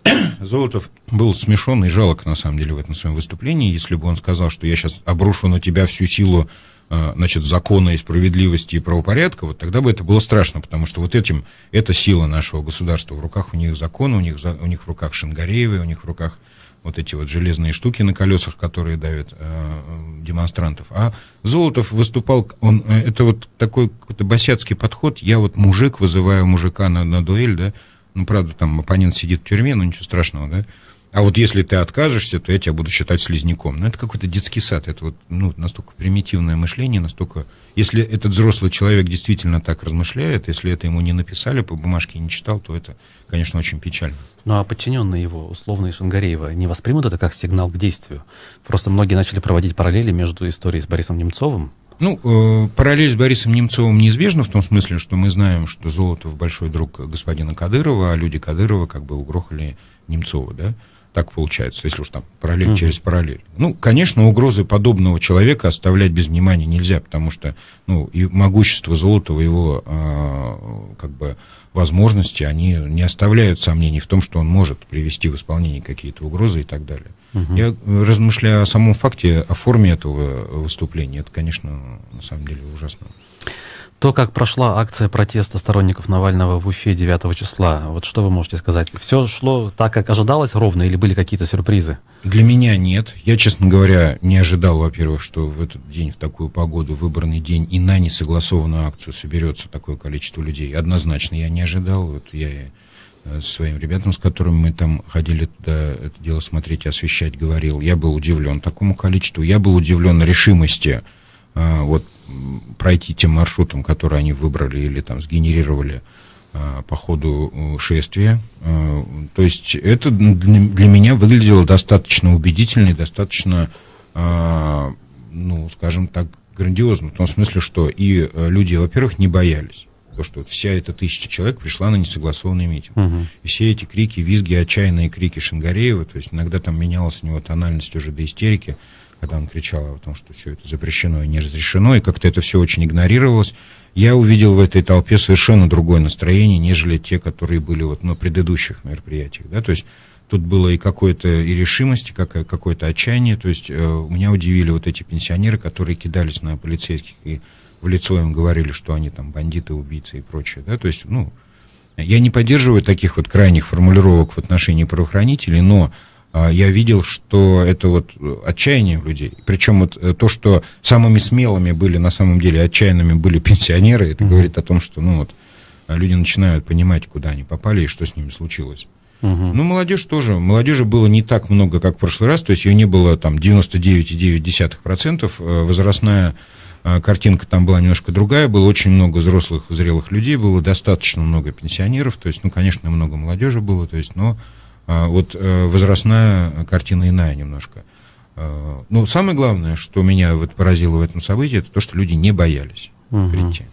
Speaker 2: Золотов был смешон и жалок, на самом деле, в этом своем выступлении. Если бы он сказал, что я сейчас обрушу на тебя всю силу а, значит, закона и справедливости и правопорядка, вот тогда бы это было страшно, потому что вот этим, это сила нашего государства. В руках у них закон, у них, у них в руках Шангареева, у них в руках вот эти вот железные штуки на колесах, которые давят э, э демонстрантов. А Золотов выступал, он, э, это вот такой какой-то босяцкий подход, я вот мужик, вызываю мужика на, на дуэль, да, ну, правда, там оппонент сидит в тюрьме, но ничего страшного, да, а вот если ты откажешься, то я тебя буду считать слизняком. Но ну, это какой-то детский сад. Это вот ну, настолько примитивное мышление, настолько... Если этот взрослый человек действительно так размышляет, если это ему не написали по бумажке не читал, то это, конечно, очень печально. Ну, а подчиненные его, условные Шангареева, не воспримут это как
Speaker 1: сигнал к действию? Просто многие начали проводить параллели между историей с Борисом Немцовым,
Speaker 2: ну, э, параллель с Борисом Немцовым неизбежна в том смысле, что мы знаем, что Золотов большой друг господина Кадырова, а люди Кадырова как бы угрохали Немцова, да? так получается, если уж там параллель mm-hmm. через параллель. Ну, конечно, угрозы подобного человека оставлять без внимания нельзя, потому что, ну, и могущество Золотого, его, э, как бы, возможности, они не оставляют сомнений в том, что он может привести в исполнение какие-то угрозы и так далее. Угу. Я э, размышляю о самом факте, о форме этого выступления. Это, конечно, на самом деле ужасно.
Speaker 1: То, как прошла акция протеста сторонников Навального в Уфе 9 числа, вот что вы можете сказать? Все шло так, как ожидалось ровно, или были какие-то сюрпризы?
Speaker 2: Для меня нет. Я, честно говоря, не ожидал, во-первых, что в этот день, в такую погоду, выбранный день и на несогласованную акцию соберется такое количество людей. Однозначно я не ожидал. Вот я э, своим ребятам, с которыми мы там ходили туда это дело смотреть и освещать, говорил. Я был удивлен такому количеству. Я был удивлен решимости э, вот пройти тем маршрутом, который они выбрали или там сгенерировали э, по ходу э, шествия. Э, то есть это ну, для меня выглядело достаточно убедительно и достаточно, ну, скажем так, грандиозно. В том смысле, что и люди, во-первых, не боялись. То, что вот вся эта тысяча человек пришла на несогласованный митинг. Угу. И все эти крики, визги, отчаянные крики Шангареева, то есть иногда там менялась у него тональность уже до истерики, когда он кричал о том, что все это запрещено и не разрешено, и как-то это все очень игнорировалось, я увидел в этой толпе совершенно другое настроение, нежели те, которые были вот на предыдущих мероприятиях. Да? То есть тут было и какое-то и решимость, и какое-то отчаяние. То есть э, меня удивили вот эти пенсионеры, которые кидались на полицейских и в лицо им говорили, что они там бандиты, убийцы и прочее. Да? То есть, ну, я не поддерживаю таких вот крайних формулировок в отношении правоохранителей, но а, я видел, что это вот э, отчаяние людей. Причем вот э, то, что самыми смелыми были, на самом деле, отчаянными были пенсионеры, это mm-hmm. говорит о том, что ну вот а, люди начинают понимать, куда они попали и что с ними случилось. Угу. Ну, молодежь тоже. Молодежи было не так много, как в прошлый раз, то есть ее не было там 99,9%. Э, возрастная картинка там была немножко другая, было очень много взрослых, зрелых людей, было достаточно много пенсионеров, то есть, ну, конечно, много молодежи было, то есть, но а, вот э, возрастная картина иная немножко. Э, Но ну, самое главное, что меня вот поразило в этом событии, это то, что люди не боялись угу. прийти.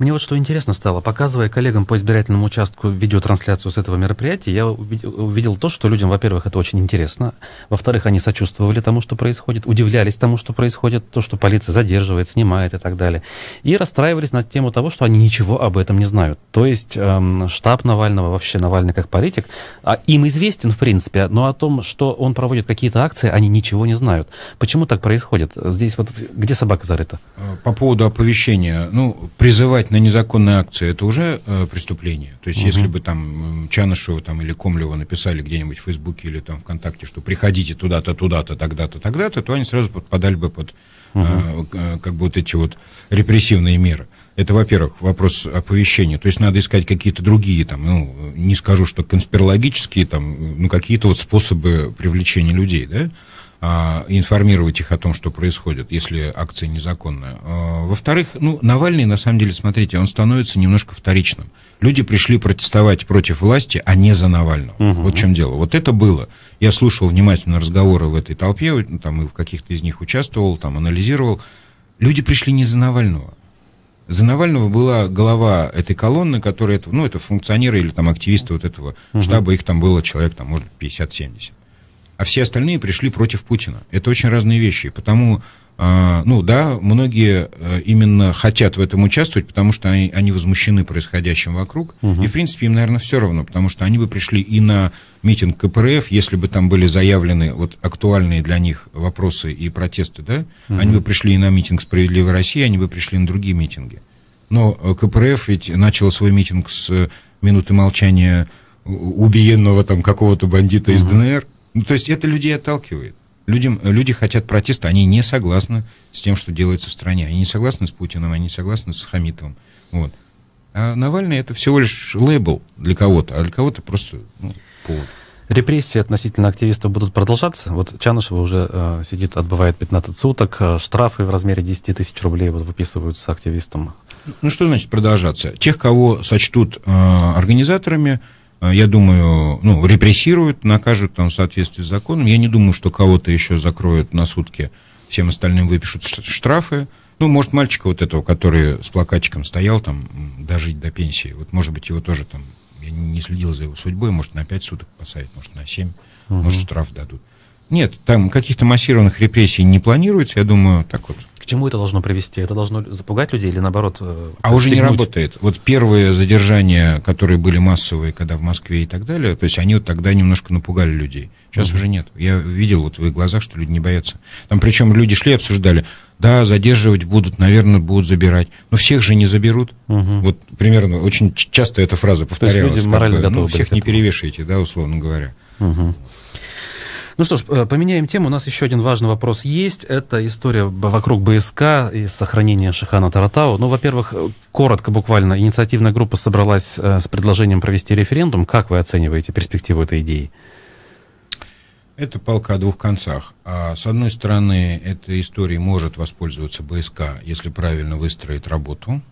Speaker 1: Мне вот что интересно стало, показывая коллегам по избирательному участку видеотрансляцию с этого мероприятия, я увидел то, что людям, во-первых, это очень интересно, во-вторых, они сочувствовали тому, что происходит, удивлялись тому, что происходит, то, что полиция задерживает, снимает и так далее, и расстраивались над тему того, что они ничего об этом не знают. То есть эм, штаб Навального, вообще Навальный как политик, а им известен, в принципе, но о том, что он проводит какие-то акции, они ничего не знают. Почему так происходит? Здесь вот где собака зарыта?
Speaker 2: Э, по поводу оповещения, ну, призывать на незаконные акции, это уже э, преступление. То есть, угу. если бы там Чанышева там, или Комлева написали где-нибудь в Фейсбуке или там ВКонтакте, что приходите туда-то, туда-то, тогда-то, тогда-то, то они сразу подпадали бы под угу. э, как бы вот эти вот репрессивные меры. Это, во-первых, вопрос оповещения. То есть надо искать какие-то другие, там, ну, не скажу, что конспирологические, там, ну, какие-то вот способы привлечения людей, да? А, информировать их о том, что происходит, если акция незаконная. А, во-вторых, ну, Навальный, на самом деле, смотрите, он становится немножко вторичным. Люди пришли протестовать против власти, а не за Навального. Угу. Вот в чем дело. Вот это было. Я слушал внимательно разговоры в этой толпе, ну, там и в каких-то из них участвовал, там анализировал. Люди пришли не за Навального. За Навального была голова этой колонны, которая, ну, это функционеры или там активисты вот этого угу. штаба, их там было человек, там, может, 50-70 а все остальные пришли против Путина. Это очень разные вещи. Потому, а, ну да, многие э, именно хотят в этом участвовать, потому что они, они возмущены происходящим вокруг. Угу. И, в принципе, им, наверное, все равно, потому что они бы пришли и на митинг КПРФ, если бы там были заявлены вот актуальные для них вопросы и протесты, да, угу. они бы пришли и на митинг Справедливой России, они бы пришли на другие митинги. Но э, КПРФ ведь начала свой митинг с минуты молчания убиенного там какого-то бандита угу. из ДНР, ну, то есть это людей отталкивает. Людям, э, люди хотят протеста, они не согласны с тем, что делается в стране. Они не согласны с Путиным, они не согласны с Хамитовым. Вот. А Навальный это всего лишь лейбл для кого-то, а для кого-то просто ну, повод. Репрессии относительно активистов будут продолжаться. Вот
Speaker 1: Чанышева уже э, сидит, отбывает 15 суток. Э, штрафы в размере 10 тысяч рублей вот, выписываются активистам.
Speaker 2: Ну что значит продолжаться? Тех, кого сочтут э, организаторами, Э, я думаю, ну, репрессируют, накажут там в соответствии с законом. Я не думаю, что кого-то еще закроют на сутки, всем остальным выпишут штрафы. Ну, может, мальчика вот этого, который с плакатчиком стоял там, дожить до пенсии, вот, может быть, его тоже там, я не следил за его судьбой, может, на 5 суток посадят, может, на 7, угу. может, штраф дадут. Нет, там каких-то массированных репрессий не планируется, я думаю, так вот, чему это должно привести? Это должно
Speaker 1: запугать людей или наоборот? Э, а уже не работает.
Speaker 2: Вот первые задержания, которые были массовые, когда в Москве и так далее, то есть они вот тогда немножко напугали людей. Сейчас угу. уже нет. Я видел вот в твоих глазах, что люди не боятся. Там причем люди шли, обсуждали. Да, задерживать будут, наверное, будут забирать. Но всех же не заберут. Угу. Вот примерно очень часто эта фраза повторялась. То есть люди морально как бы, ну, готовы ну, всех не перевешивайте, да, условно говоря. Угу. Ну что ж, э,
Speaker 1: поменяем тему. У нас еще один важный вопрос есть. Это история вокруг БСК и сохранения Шихана Таратау. Ну, во-первых, э, коротко буквально, инициативная группа собралась э, с предложением провести референдум. Как вы оцениваете перспективу этой идеи?
Speaker 2: Это палка о двух концах. А с одной стороны, этой историей может воспользоваться БСК, если правильно выстроит работу.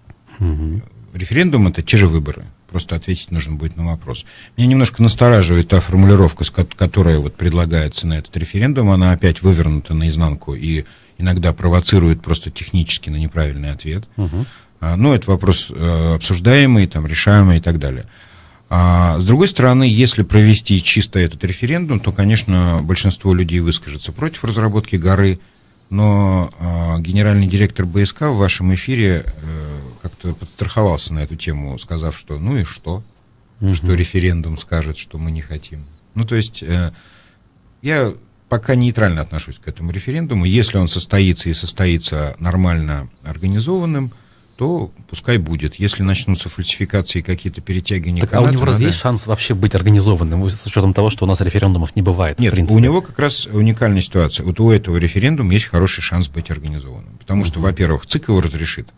Speaker 2: Угу. Референдум это те же выборы. Просто ответить нужно будет на вопрос. Меня немножко настораживает та формулировка, которая вот предлагается на этот референдум. Она опять вывернута наизнанку и иногда провоцирует просто технически на неправильный ответ. Угу. А, ну, это вопрос э, обсуждаемый, там, решаемый и так далее. А, с другой стороны, если провести чисто этот референдум, то, конечно, большинство людей выскажется против разработки горы, но э, генеральный директор БСК в вашем эфире э, как-то подстраховался на эту тему, сказав, что ну и что, угу. что референдум скажет, что мы не хотим. Ну, то есть э, я пока нейтрально отношусь к этому референдуму. Если он состоится и состоится нормально организованным, то пускай будет. Если начнутся фальсификации, какие-то перетягивания так, каната, А у него надо... разве есть шанс вообще быть организованным, с учетом того, что у нас референдумов не бывает? Нет, у него как раз уникальная ситуация. Вот у этого референдума есть хороший шанс быть организованным. Потому что, угу. во-первых, ЦИК его разрешит.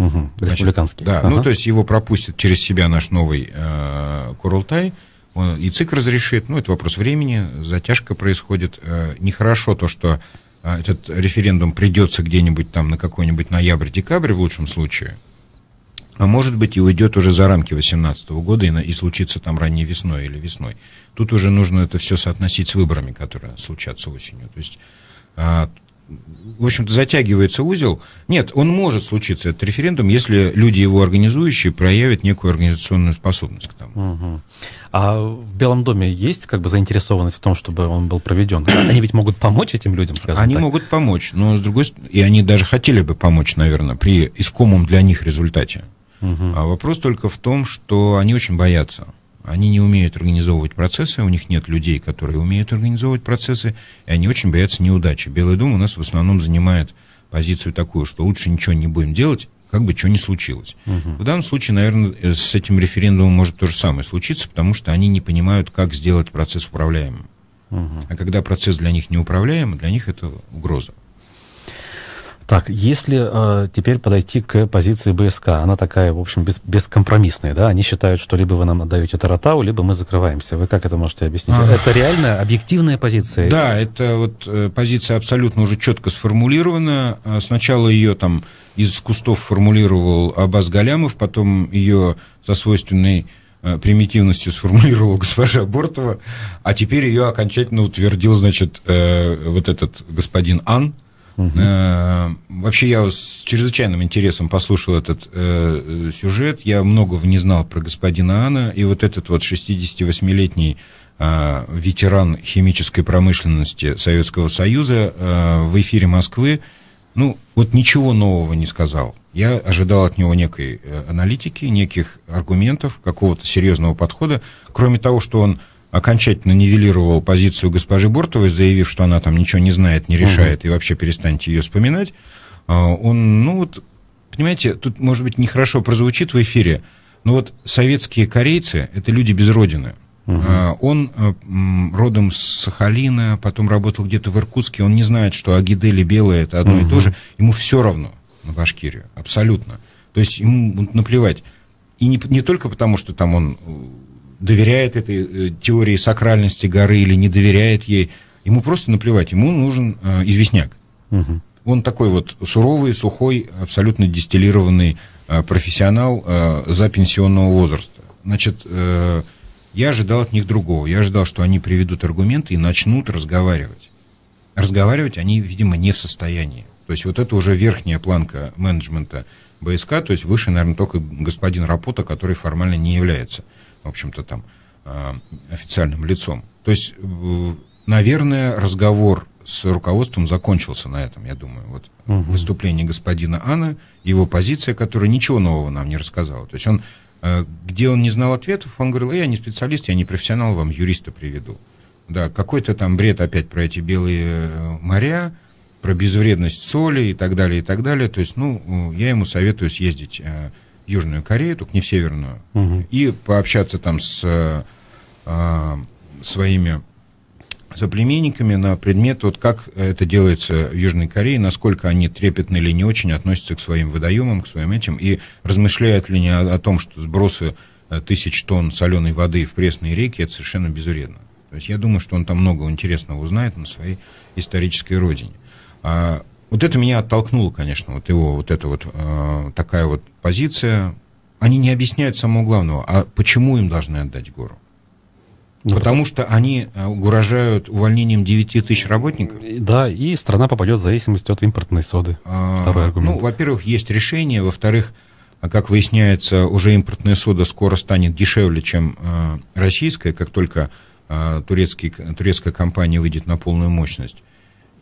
Speaker 2: Угу, республиканский. Значит, да, ну, ага. ну то есть его пропустит через себя наш новый э, Курултай, он и ЦИК разрешит, ну это вопрос времени, затяжка происходит. Э, нехорошо то, что э, этот референдум придется где-нибудь там на какой-нибудь ноябрь-декабрь в лучшем случае, а может быть и уйдет уже за рамки 2018 года и, на, и случится там ранней весной или весной. Тут уже нужно это все соотносить с выборами, которые случатся осенью. То есть а, в общем-то, затягивается узел. Нет, он может случиться, этот референдум, если люди его организующие проявят некую организационную способность к тому. Угу. А в Белом доме есть как бы заинтересованность в том, чтобы он был проведен? А они ведь
Speaker 1: могут помочь этим людям, скажем Они так.
Speaker 2: могут помочь, но с другой стороны, и они даже хотели бы помочь, наверное, при искомом для них результате. Угу. А вопрос только в том, что они очень боятся. Они не умеют организовывать процессы, у них нет людей, которые умеют организовывать процессы, и они очень боятся неудачи. Белый дом у нас в основном занимает позицию такую, что лучше ничего не будем делать, как бы что ни случилось. Угу. В данном случае, наверное, э, с этим референдумом может то же самое случиться, потому что они не понимают, как сделать процесс управляемым. Угу. А когда процесс для них неуправляемый, для них это угроза. Так, если э, теперь
Speaker 1: подойти к позиции БСК, она такая, в общем, без, бескомпромиссная, да? Они считают, что либо вы нам отдаете Таратау, либо мы закрываемся. Вы как это можете объяснить? Ах. Это реально объективная позиция?
Speaker 2: Да, это вот э, позиция абсолютно уже четко сформулирована. Э, сначала ее там из кустов формулировал Абаз Галямов, потом ее со свойственной э, примитивностью сформулировал госпожа Бортова, а теперь ее окончательно утвердил, значит, э, вот этот господин Ан, Э, вообще я с чрезвычайным интересом послушал этот э, э сюжет. Я многого не знал про господина Анна. И вот этот вот 68-летний э, ветеран химической промышленности Советского Союза э, в эфире Москвы, ну, вот ничего нового не сказал. Я ожидал от него некой э, аналитики, неких аргументов, какого-то серьезного подхода. Кроме того, что он окончательно нивелировал позицию госпожи Бортовой, заявив, что она там ничего не знает, не решает, угу. и вообще перестаньте ее вспоминать, а, он, ну вот, понимаете, тут, может быть, нехорошо прозвучит в эфире, но вот советские корейцы – это люди без родины. Угу. Он э, родом с Сахалина, потом работал где-то в Иркутске, он не знает, что Агидели белые – это одно угу. и то же, ему все равно на Башкирию, абсолютно. То есть ему наплевать. И не, не только потому, что там он э, доверяет этой э, теории сакральности горы или не доверяет ей, ему просто наплевать, ему нужен э, известняк. Угу. Он такой вот суровый, сухой, абсолютно дистиллированный э, профессионал за пенсионного возраста. Значит, я ожидал от них другого. Я ожидал, что они приведут аргументы и начнут разговаривать. Разговаривать они, видимо, не в состоянии. То есть вот это уже верхняя планка менеджмента БСК, то есть выше, наверное, только господин Рапота, который формально не является в общем-то, там а, официальным лицом. То есть, э, наверное, разговор с руководством закончился на этом, я думаю. Вот угу. выступление господина Анна, его позиция, которая ничего нового нам не рассказала. То есть он, э, где он не знал ответов, он говорил, «А я не специалист, я не профессионал, вам юриста приведу. Да, какой-то там бред опять про эти белые э, моря, про безвредность соли и так далее, и так далее. То есть, ну, я ему советую съездить Южную Корею, только не Северную, угу. и пообщаться там с э, а, своими соплеменниками на предмет, вот как это делается в Южной Корее, насколько они трепетно или не очень относятся к своим водоемам, к своим этим, и размышляют ли они о, о том, что сбросы э, тысяч тонн соленой воды в пресные реки, это совершенно безвредно. То есть я думаю, что он там много интересного узнает на своей исторической родине. А вот это меня оттолкнуло, конечно, вот его вот эта вот э, такая вот позиция. Они не объясняют самого главного, а почему им должны отдать гору? Да, ну, потому, потому что они э, угрожают увольнением 9 тысяч работников. Э, да, и страна попадет в зависимость от импортной соды. А, Второй аргумент. Ну, во-первых, есть решение, во-вторых, как выясняется, уже импортная сода скоро станет дешевле, чем э, российская, как только э, турецкий, турецкая компания выйдет на полную мощность.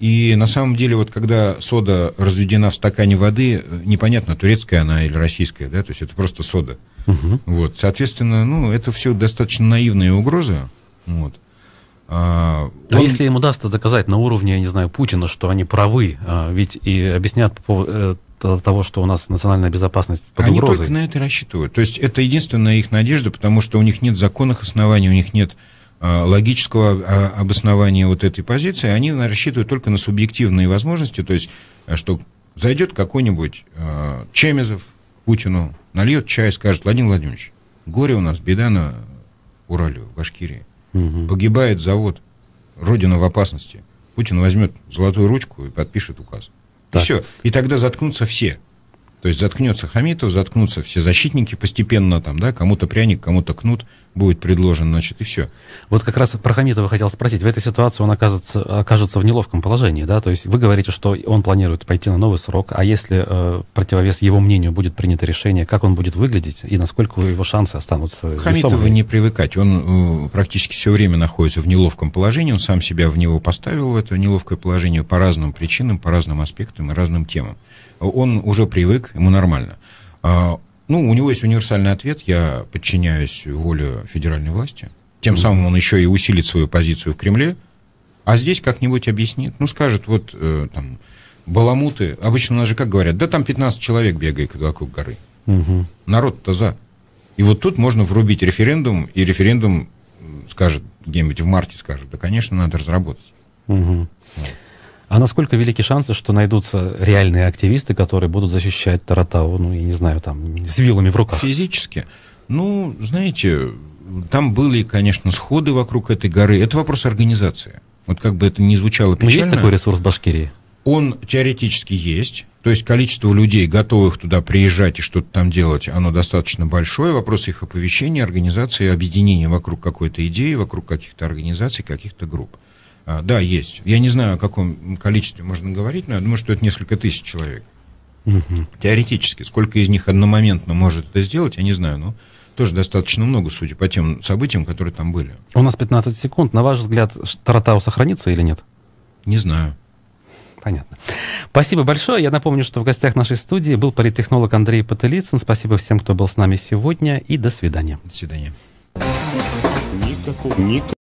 Speaker 2: И на самом деле, вот когда сода разведена в стакане воды, э, непонятно, турецкая она или российская, да, то есть это просто сода. Угу. Вот, соответственно, ну, это все достаточно наивная угроза, вот. А, а он... а если
Speaker 1: им удастся доказать на уровне, я не знаю, Путина, что они правы, а, ведь и объяснят по поводу э, того, что у нас национальная безопасность
Speaker 2: под Они угрозой. только на это рассчитывают. То есть это единственная их надежда, потому что у них нет законных оснований, у них нет Э, логического э, обоснования вот этой позиции, они рассчитывают только на субъективные возможности, то есть, э, что зайдет какой-нибудь э, Чемезов к Путину, нальет чай, скажет, Владимир Владимирович, горе у нас, беда на Урале, в Башкирии, угу. погибает завод, родина в опасности. Путин возьмет золотую ручку и подпишет указ. Так. И все. И тогда заткнутся все. То есть заткнется Хамитов, заткнутся все защитники постепенно там, да, кому-то пряник, кому-то кнут, будет предложен, значит, и все. Вот как раз про Хамитова хотел спросить. В этой ситуации он окажется, окажется в
Speaker 1: неловком положении, да? То есть вы говорите, что он планирует пойти на новый срок, а если э, противовес его
Speaker 2: мнению будет принято решение, как он будет выглядеть и насколько его шансы останутся Хамитову не привыкать. Он э, практически все время находится в неловком положении, он сам себя в него поставил, в это неловкое положение, по разным причинам, по разным аспектам и разным темам. Э, он уже привык, ему нормально. А, ну, у него есть универсальный ответ. Я подчиняюсь воле федеральной власти. Тем самым он еще и усилит свою позицию в Кремле. А здесь как-нибудь объяснит. Ну, скажет, вот э, там, баламуты. Обычно у нас же как говорят, да там 15 человек бегает вокруг горы. Угу. Народ-то за. И вот тут можно врубить референдум, и референдум скажет где-нибудь в марте, скажет, да, конечно, надо разработать. Угу. Вот.
Speaker 1: А насколько велики шансы, что найдутся
Speaker 2: реальные активисты, которые будут защищать Таратау, ну, я не знаю, там, с вилами в руках? Физически? Ну, знаете, там были, конечно, сходы вокруг этой горы. Это вопрос организации. Вот как бы это ни звучало печально. Но есть такой ресурс Башкирии? Он теоретически есть. То есть количество людей, готовых туда приезжать и что-то там делать, оно достаточно большое. Вопрос их оповещения, организации, объединения вокруг какой-то идеи, вокруг каких-то организаций, каких-то групп. А, да, есть. Я не знаю, о каком количестве можно говорить, но я думаю, что это несколько тысяч человек. Угу. Теоретически, сколько из них одномоментно может это сделать, я не знаю, но тоже достаточно много, судя по тем событиям, которые там были. У нас
Speaker 1: 15 секунд. На ваш взгляд, Таратау сохранится или нет? Не знаю. Понятно. Спасибо большое. Я напомню, что в гостях нашей студии был политтехнолог Андрей Потылицын. Спасибо всем, кто был с нами сегодня, и до свидания. До свидания.